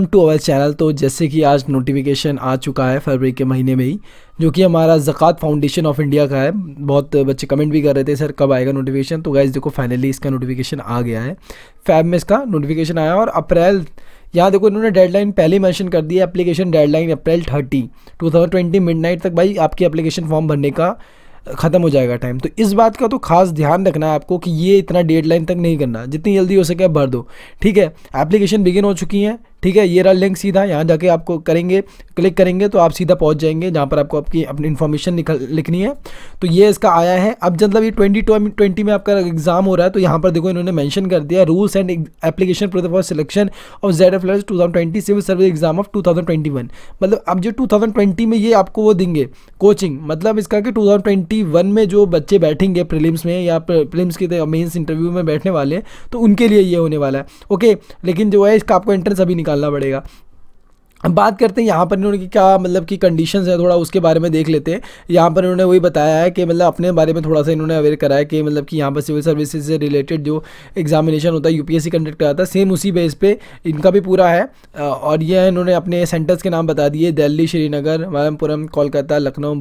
welcome to our channel तो जैसे कि आज नोटिफिकेशन आ चुका है फरवरी के महीने में ही जो कि हमारा जक़ात फाउंडेशन ऑफ इंडिया का है बहुत बच्चे कमेंट भी कर रहे थे सर कब आएगा नोटिफिकेशन तो गाइज़ देखो फाइनली इसका नोटिफिकेशन आ गया है फैब में इसका नोटिफिकेशन आया और अप्रैल यहाँ देखो इन्होंने डेडलाइन पहले मैंशन कर दी है application deadline April thirty two thousand twenty mid तक भाई आपकी अप्लीकेशन फॉर्म भरने का ख़त्म हो जाएगा टाइम तो इस बात का तो खास ध्यान रखना है आपको कि ये इतना डेडलाइन तक नहीं करना जितनी जल्दी हो सके भर दो ठीक है एप्लीकेशन बिगिन हो चुकी हैं ठीक है ये रहा लिंक सीधा यहाँ जाके आपको करेंगे क्लिक करेंगे तो आप सीधा पहुँच जाएंगे जहाँ पर आपको आपकी अपनी इन्फॉर्मेशन लिखनी है तो ये इसका आया है अब मतलब ये ट्वेंटी ट्वेंटी में आपका एग्जाम हो रहा है तो यहाँ पर देखो इन्होंने मैंशन कर दिया rules and application for selection of Z F two thousand twenty civil service exam of two thousand twenty one मतलब अब जो टू थाउजेंड ट्वेंटी में ये आपको वो देंगे कोचिंग मतलब इसका कि टू थाउजेंड ट्वेंटी वन में जो बच्चे बैठेंगे प्रिलिम्स में या प्रिलिम्स के मेन्स इंटरव्यू में बैठने वाले हैं तो उनके लिए ये होने वाला है ओके लेकिन जो है इसका आपको एंट्रेंस अभी निकालना पड़ेगा अब बात करते हैं यहाँ पर इन्होंने क्या मतलब कि कंडीशंस है थोड़ा उसके बारे में देख लेते हैं यहाँ पर इन्होंने वही बताया है कि मतलब अपने बारे में थोड़ा सा इन्होंने अवेयर कराया कि मतलब कि यहाँ पर सिविल सर्विसेज से रिलेटेड जो एग्जामिनेशन होता है यूपीएससी कंडक्ट कराता है सेम उसी बेस पे इनका भी पूरा है और यह इन्होंने अपने सेंटर्स के नाम बता दिए दिल्ली श्रीनगर मालमपुरम कोलकाता लखनऊ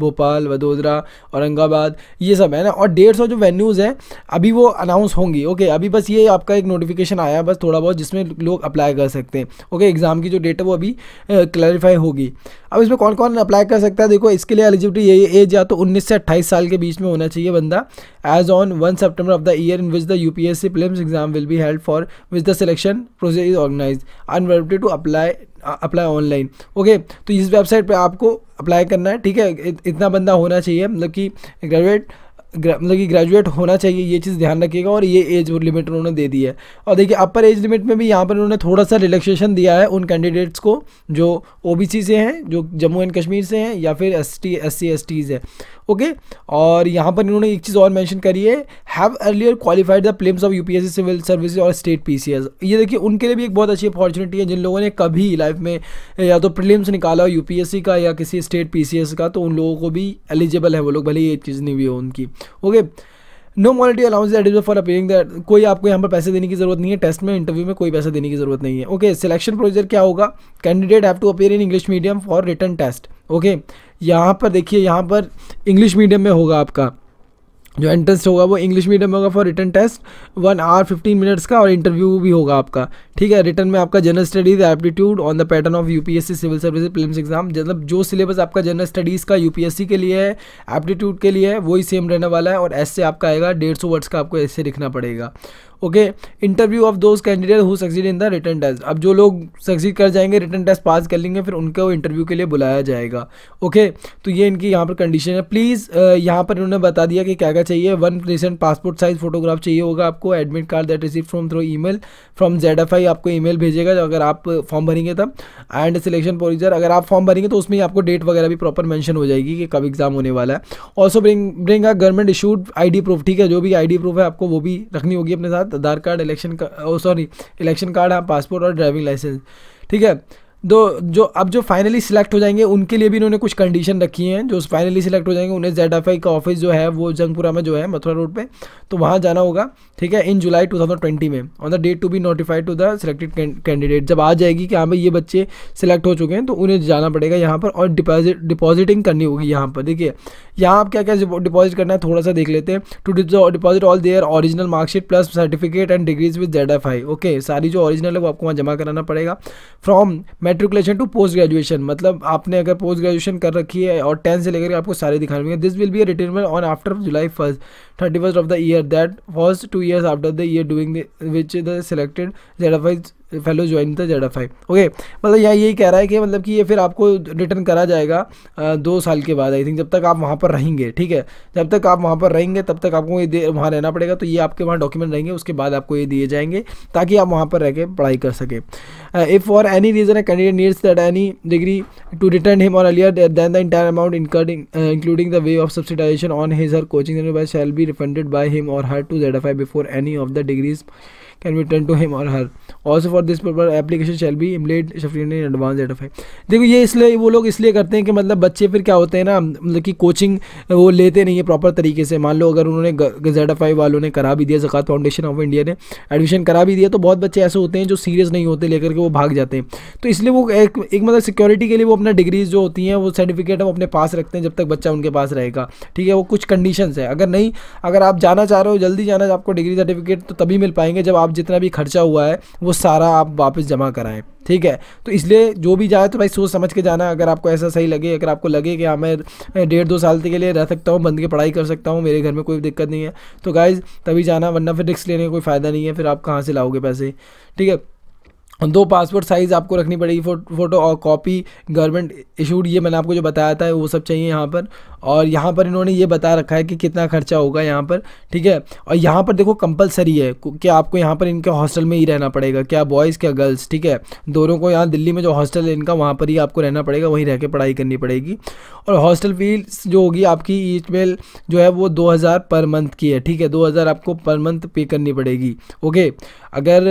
भोपाल वडोदरा औरंगाबाद ये सब है ना और डेढ़ जो वेन्यूज़ हैं अभी वो अनाउंस होंगी ओके अभी बस ये आपका एक नोटिफिकेशन आया बस थोड़ा बहुत जिसमें लोग अप्लाई कर सकते हैं ओके एग्ज़ाम की जो डेट डेट है वो अभी क्लैरिफाई होगी अब इसमें कौन कौन अप्लाई कर सकता है देखो इसके लिए एलिजिबिलिटी यही एज या तो 19 से 28 साल के बीच में होना चाहिए बंदा age on one September of the year in which the U P S C prelims exam will be held for which the selection process is organise availability to apply apply online okay तो इस website पे आपको apply करना है ठीक है इतना बंदा होना चाहिए मतलब कि ग्रेजुएट मतलब कि ग्रेजुएट होना चाहिए ये चीज़ ध्यान रखिएगा और ये एज लिमिट उन्होंने दे दी है और देखिए अपर एज लिमिट में भी यहाँ पर उन्होंने थोड़ा सा रिलैक्सेशन दिया है उन कैंडिडेट्स को जो ओ से हैं जो जम्मू एंड कश्मीर से हैं या फिर S T S C S Ts है ओके और यहाँ पर इन्होंने एक चीज़ और मैंशन करी है have earlier qualified the prelims of UPSC civil service और स्टेट पीसीएस ये देखिए उनके लिए भी एक बहुत अच्छी अपॉर्चुनिटी है जिन लोगों ने कभी लाइफ में या तो प्लेम्स निकाला हो यूपीएससी का या किसी स्टेट एस का तो उन लोगों को भी एलिजिबल है वो लोग भले ये चीज़ नहीं हुई हो उनकी okay no mobility allowance that is for appearing that कोई आपको यहाँ पर पैसे देने की जरूरत नहीं है टेस्ट में इंटरव्यू में कोई पैसे देने की जरूरत नहीं है ओके सिलेक्शन प्रोसीजर क्या होगा candidate have to appear in English medium for written test okay यहाँ पर देखिए यहाँ पर इंग्लिश मीडियम में होगा आपका जो एंट्रेंस होगा वो इंग्लिश मीडियम होगा for written test one hour fifteen minutes का और इंटरव्यू भी होगा आपका ठीक है रिटर्न में आपका general studies aptitude on the pattern of UPSC civil service prelims exam मतलब जो सिलेबस आपका जनरल स्टडीज़ का यूपीएससी के लिए है एप्टीट्यूड के लिए है वही सेम रहने वाला है और ऐसे आपका आएगा डेढ़ सौ वर्ड्स का आपको ऐसे लिखना पड़ेगा okay interview of those candidate who succeed in the written test अब जो लोग सक्सीड कर जाएंगे रिटर्न टेस्ट पास कर लेंगे फिर उनको इंटरव्यू के लिए बुलाया जाएगा ओके तो ये इनकी यहाँ पर कंडीशन है प्लीज़ यहाँ पर इन्होंने बता दिया कि क्या क्या चाहिए one recent passport size photograph चाहिए होगा आपको admit card that receive from through e mail from Z F I आपको ई मेल भेजेगा अगर आप फॉर्म भरेंगे तब एंड सिलेक्शन प्रोसीजर अगर आप फॉर्म भरेंगे तो उसमें आपको डेट वगैरह भी प्रॉपर मैंशन हो जाएगी कि कब एग्ज़ाम होने वाला है also bring bring a government issued I D proof ठीक है जो भी आई डी प्रूफ है आपको वो भी रखनी होगी अपने साथ साथ Aadhaar card election O sorry election card हाँ पासपोर्ट और ड्राइविंग लाइसेंस ठीक है दो जो अब जो फाइनली सिलेक्ट हो जाएंगे उनके लिए भी इन्होंने कुछ कंडीशन रखी हैं जो फाइनली सिलेक्ट हो जाएंगे उन्हें जेड एफ आई का ऑफिस जो है वो जंगपुरा में जो है मथुरा रोड पे तो वहाँ जाना होगा ठीक है इन जुलाई 2020 में on the date to be notified to the selected candidate जब आ जाएगी कि हाँ भाई ये बच्चे सिलेक्ट हो चुके हैं तो उन्हें जाना पड़ेगा यहाँ पर और डिपॉजिट डिपॉजिटिंग करनी होगी यहाँ पर देखिए यहाँ आप क्या क्या डिपॉजिट करना है थोड़ा सा देख लेते हैं to deposit all their original marksheet plus certificate and degrees with Z F I okay सारी जो ऑरिजिनल है वो आपको वहाँ जमा कराना पड़ेगा from matriculation to post graduation मतलब आपने अगर पोस्ट ग्रेजुएशन कर रखी है और टेंथ से लेकर आपको सारे दिखाने होंगे this will be retainment on after July first thirty first of the year that first to year after the year doing which the selected Z fellow join the Z F I okay मतलब यहाँ यही कह रहा है कि मतलब कि ये फिर आपको रिटर्न करा जाएगा दो साल के बाद आई थिंक जब तक आप वहाँ पर रहेंगे ठीक है जब तक आप वहाँ पर रहेंगे तब तक आपको ये वहाँ रहना पड़ेगा तो ये आपके वहाँ डॉक्यूमेंट रहेंगे उसके बाद आपको ये दिए जाएंगे ताकि आप वहाँ पर रह के पढ़ाई कर सकें if for any reason a candidate needs that any degree to return him or earlier than the entire amount incurred including the way of subsidization on his her coaching shall be refunded by him or her to Z F I before any of the degrees can be return to him or her also for for this purpose application shall be इमलेट शफ्टीन in advance date of देखो ये इसलिए वो लोग इसलिए करते हैं कि मतलब बच्चे फिर क्या होते हैं ना मतलब कि कोचिंग वो लेते नहीं है प्रॉपर तरीके से मान लो अगर उन्होंने जेड एफ वालों ने करा भी दिया जक़ात फाउंडेशन ऑफ इंडिया ने एडमिशन करा भी दिया तो बहुत बच्चे ऐसे होते हैं जो सीरियस नहीं होते लेकर के वो भाग जाते हैं तो इसलिए वो एक, एक मतलब सिक्योरिटी के लिए वो अपना डिग्रीज जो होती हैं वो सर्टिफिकेट हम अपने पास रखते हैं जब तक बच्चा उनके पास रहेगा ठीक है वो कुछ कंडीशन है अगर नहीं अगर आप जाना चाह रहे हो जल्दी जाना आपको डिग्री सर्टिफिकेट तो तभी मिल पाएंगे जब आप जितना भी खर्चा हुआ है वो सारा आप वापस जमा कराएं ठीक है तो इसलिए जो भी जाए तो भाई सोच समझ के जाना अगर आपको ऐसा सही लगे अगर आपको लगे कि हाँ मैं डेढ़ दो साल के लिए रह सकता हूँ बंद के पढ़ाई कर सकता हूँ मेरे घर में कोई दिक्कत नहीं है तो गाइज़ तभी जाना वरना फिर रिक्स लेने का कोई फ़ायदा नहीं है फिर आप कहाँ से लाओगे पैसे ठीक है दो पासपोर्ट साइज़ आपको रखनी पड़ेगी फ़ोटो और कॉपी गवर्नमेंट इशूड ये मैंने आपको जो बताया था वो सब चाहिए यहाँ पर और यहाँ पर इन्होंने ये बता रखा है कि कितना खर्चा होगा यहाँ पर ठीक है और यहाँ पर देखो कंपलसरी है कि आपको यहाँ पर इनके हॉस्टल में ही रहना पड़ेगा क्या बॉयज़ क्या गर्ल्स ठीक है दोनों को यहाँ दिल्ली में जो हॉस्टल है इनका वहाँ पर ही आपको रहना पड़ेगा वहीं रह के पढ़ाई करनी पड़ेगी और हॉस्टल फीस जो होगी आपकी ईच मेल जो है वो दो पर मंथ की है ठीक है दो आपको पर मंथ पे करनी पड़ेगी ओके अगर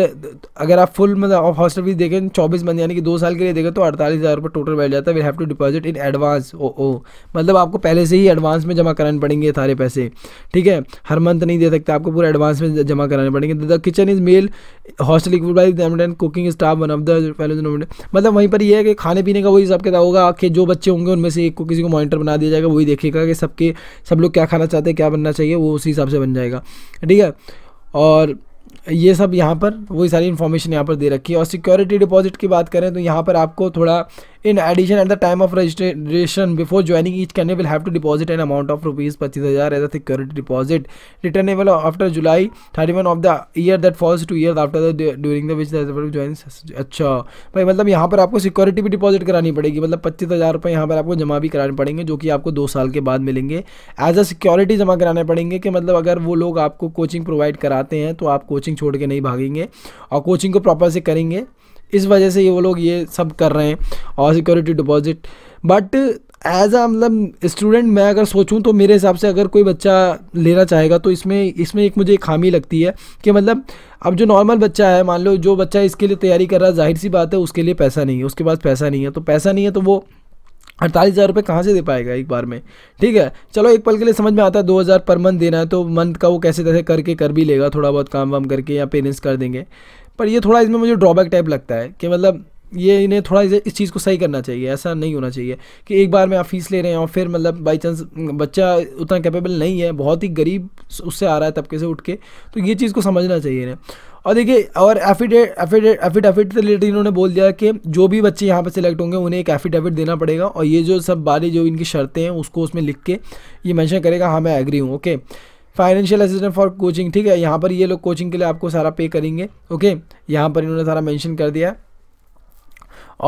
अगर आप फुल मतलब हॉस्टल फीस देखें चौबीस मंथ यानी कि दो साल के लिए देखें तो अड़तालीस हज़ार रुपये टोटल बैठ जाता है we have to deposit in advance ओ ओ मतलब आपको पहले से ही एडवांस में जमा कराने पड़ेंगे सारे पैसे ठीक है हर मंथ नहीं दे सकते आपको पूरा एडवांस में जमा कराने पड़ेंगे the kitchen is male hostel equip cooking staff one of the मतलब वहीं पर यह है कि खाने पीने का वही सब किताब होगा कि जो बच्चे होंगे उनमें से एक को किसी को मॉनिटर बना दिया जाएगा वही देखेगा कि सबके सब लोग क्या खाना चाहते हैं क्या बनना चाहिए वो उसी हिसाब से बन जाएगा ठीक है और ये सब यहाँ पर वही सारी इन्फॉर्मेशन यहाँ पर दे रखी है और सिक्योरिटी डिपॉजिट की बात करें तो यहाँ पर आपको थोड़ा in addition at the time of registration before joining each can will have to deposit an amount of rupees पच्चीस हज़ार as a security deposit returnable after July thirty one of the year that falls to year after the during the which join अच्छा भाई मतलब यहाँ पर आपको security भी deposit करानी पड़ेगी मतलब पच्चीस हज़ार रुपये यहाँ पर आपको जमा भी कराने पड़ेंगे जो कि आपको दो साल के बाद मिलेंगे एज अ सिक्योरिटी जमा कराने पड़ेंगे कि मतलब अगर वो लोग आपको कोचिंग प्रोवाइड कराते हैं तो आप कोचिंग छोड़ के नहीं भागेंगे और कोचिंग को प्रॉपर से करेंगे इस वजह से ये वो लोग ये सब कर रहे हैं और security deposit but as a मतलब स्टूडेंट मैं अगर सोचूं तो मेरे हिसाब से अगर कोई बच्चा लेना चाहेगा तो इसमें इसमें एक मुझे एक खामी लगती है कि मतलब अब जो नॉर्मल बच्चा है मान लो जो बच्चा इसके लिए तैयारी कर रहा है जाहिर सी बात है उसके लिए पैसा नहीं है उसके पास पैसा नहीं है तो पैसा नहीं है तो वो अड़तालीस हज़ार रुपये कहाँ से दे पाएगा एक बार में ठीक है चलो एक पल के लिए समझ में आता है दो हज़ार पर मंथ देना है तो मंथ का वो कैसे तैसे करके कर भी लेगा थोड़ा बहुत काम वाम करके या पेरेंट्स कर देंगे पर ये थोड़ा इसमें मुझे ड्रॉबैक टाइप लगता है कि मतलब ये इन्हें थोड़ा इस चीज़ को सही करना चाहिए ऐसा नहीं होना चाहिए कि एक बार में आप फीस ले रहे हैं और फिर मतलब बाई चांस बच्चा उतना कैपेबल नहीं है बहुत ही गरीब उससे आ रहा है तबके से उठ के तो ये चीज़ को समझना चाहिए इन्हें और देखिए और एफिडेट एफिडेट एफिडाविट से रिलेटेड इन्होंने बोल दिया कि जो भी बच्चे यहाँ पर सिलेक्ट होंगे उन्हें एक एफिडेविट देना पड़ेगा और ये जो सब बारी जो इनकी शर्तें हैं उसको उसमें लिख के ये मैंशन करेगा हाँ मैं एग्री हूँ okay financial assistant for coaching ठीक है यहाँ पर ये लोग कोचिंग के लिए आपको सारा पे करेंगे ओके यहाँ पर इन्होंने सारा मैंशन कर दिया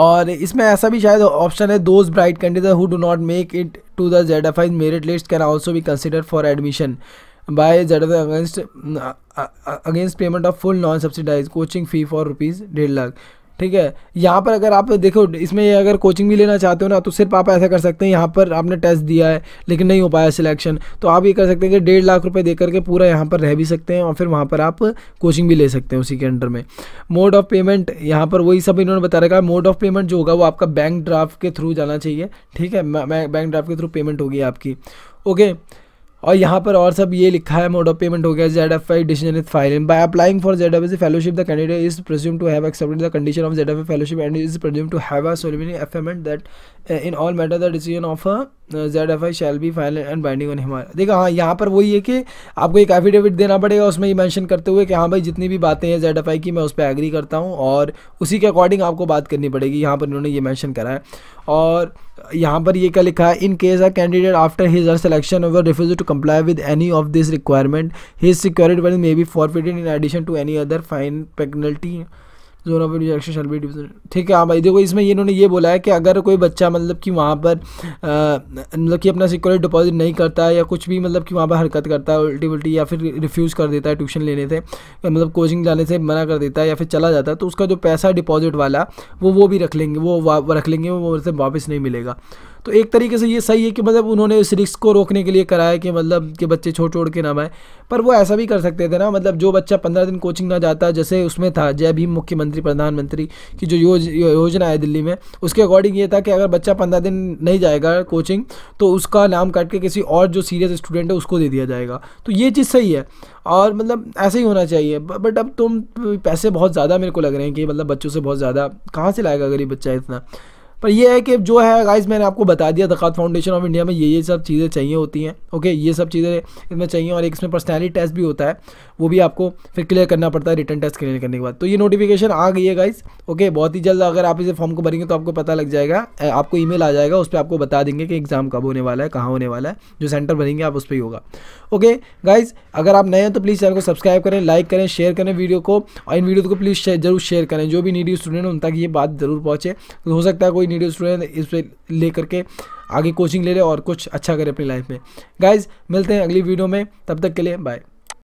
और इसमें ऐसा भी शायद ऑप्शन है those bright candidate who do not make it to the Z F I merit list can also be consider for admission by Z F against against payment of full non subsidize coaching fee for rupees डेढ़ लाख ठीक है यहाँ पर अगर आप देखो इसमें अगर कोचिंग भी लेना चाहते हो ना तो सिर्फ आप ऐसा कर सकते हैं यहाँ पर आपने टेस्ट दिया है लेकिन नहीं हो पाया सिलेक्शन तो आप ये कर सकते हैं कि डेढ़ लाख रुपये दे करके पूरा यहाँ पर रह भी सकते हैं और फिर वहाँ पर आप कोचिंग भी ले सकते हैं उसी के अंडर में मोड ऑफ पेमेंट यहाँ पर वही सब इन्होंने बता रखा है मोड ऑफ पेमेंट जो होगा वो आपका बैंक ड्राफ्ट के थ्रू जाना चाहिए ठीक है बैंक ड्राफ्ट के थ्रू पेमेंट होगी आपकी ओके okay, और यहाँ पर और सब ये लिखा है मोड ऑफ पेमेंट हो गया Z F I decision is file by applying for Z F S fellowship the candidate is presume to have accepted the condition of Z F fellowship and is presume to have a सोलिमिनी एफएमएंट that in all matter the decision of a Z F I shall be file and binding on Himachal देखा हाँ यहाँ पर वही है कि आपको एक एफिडेविट देना पड़ेगा उसमें ये मैंशन करते हुए कि हाँ भाई जितनी भी बातें हैं जेड एफ आई की मैं उस पर एग्री करता हूँ और उसी के अकॉर्डिंग आपको बात करनी पड़ेगी यहाँ पर इन्होंने ये मैंशन करा है और यहाँ पर ये क्या लिखा है in case a candidate after his or selection over refuse to comply with any of this requirement his security money may be forfeited in addition to any other fine penalty zone of rejection shall be division ठीक है हाँ भाई देखो इसमें इन्होंने ये बोला है कि अगर कोई बच्चा मतलब कि वहाँ पर मतलब कि अपना सिक्योरिटी डिपॉजिट नहीं करता है या कुछ भी मतलब कि वहाँ पर हरकत करता है उल्टी उल्टी या फिर रिफ्यूज़ कर देता है ट्यूशन लेने से मतलब कोचिंग जाने से मना कर देता है या फिर चला जाता है तो उसका जो पैसा डिपॉजिट वाला वो वो भी रख लेंगे वो रख लेंगे वो उसे वापस नहीं मिलेगा तो एक तरीके से ये सही है कि मतलब उन्होंने इस रिस्क को रोकने के लिए कराया कि मतलब कि बच्चे छोड़ छोड़ के ना आए पर वो ऐसा भी कर सकते थे ना मतलब जो बच्चा पंद्रह दिन कोचिंग ना जाता जैसे उसमें था जय भीम मुख्यमंत्री प्रधानमंत्री की जो योज, योजना है दिल्ली में उसके अकॉर्डिंग ये था कि अगर बच्चा पंद्रह दिन नहीं जाएगा कोचिंग तो उसका नाम काट के किसी और जो सीरियस स्टूडेंट है उसको दे दिया जाएगा तो ये चीज़ सही है और मतलब ऐसे ही होना चाहिए बट अब तुम पैसे बहुत ज़्यादा मेरे को लग रहे हैं कि मतलब बच्चों से बहुत ज़्यादा कहाँ से लाएगा गरीब बच्चा इतना पर यह है कि जो है गाइज मैंने आपको बता दिया दखात फाउंडेशन ऑफ इंडिया में ये ये सब चीज़ें चाहिए होती हैं ओके ये सब चीज़ें इसमें चाहिए और एक इसमें पर्सनैलिटी टेस्ट भी होता है वो भी आपको फिर क्लियर करना पड़ता है रिटर्न टेस्ट क्लियर करने के बाद तो ये नोटिफिकेशन आ गई है गाइस ओके बहुत ही जल्द अगर आप इसे फॉर्म को भरेंगे तो आपको पता लग जाएगा आपको ई आ जाएगा उस पर आपको बता देंगे कि एग्ज़ाम कब होने वाला है कहाँ होने वाला है जो सेंटर भरेंगे आप उस पर ही होगा ओके गाइज अगर आप नए हैं तो प्लीज़ चैनल को सब्सक्राइब करें लाइक करें शेयर करें वीडियो को और इन वीडियो को प्लीज़ जरूर शेयर करें जो भी नीडियो स्टूडेंट उन तक ये बात ज़रूर पहुँचे तो हो सकता है कोई नीडी स्टूडेंट इस पर ले करके आगे कोचिंग ले ले और कुछ अच्छा करे अपनी लाइफ में गाइज मिलते हैं अगली वीडियो में तब तक के लिए बाय